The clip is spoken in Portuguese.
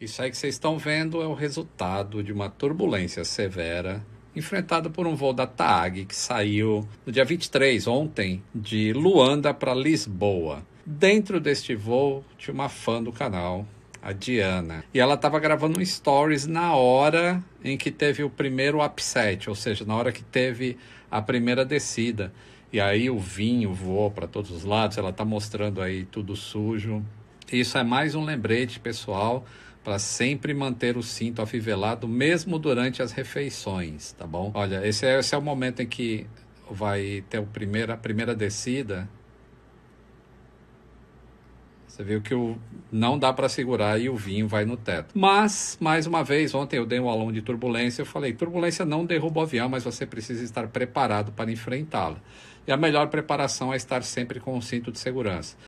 Isso aí que vocês estão vendo é o resultado de uma turbulência severa enfrentada por um voo da TAG que saiu no dia 23, ontem, de Luanda para Lisboa. Dentro deste voo tinha uma fã do canal, a Diana, e ela estava gravando um stories na hora em que teve o primeiro upset, ou seja, na hora que teve a primeira descida. E aí o vinho voou para todos os lados, ela está mostrando aí tudo sujo. Isso é mais um lembrete, pessoal, para sempre manter o cinto afivelado, mesmo durante as refeições, tá bom? Olha, esse é, esse é o momento em que vai ter o primeiro, a primeira descida. Você viu que o, não dá para segurar e o vinho vai no teto. Mas, mais uma vez, ontem eu dei um aluno de turbulência. Eu falei: turbulência não derruba o avião, mas você precisa estar preparado para enfrentá-la. E a melhor preparação é estar sempre com o cinto de segurança.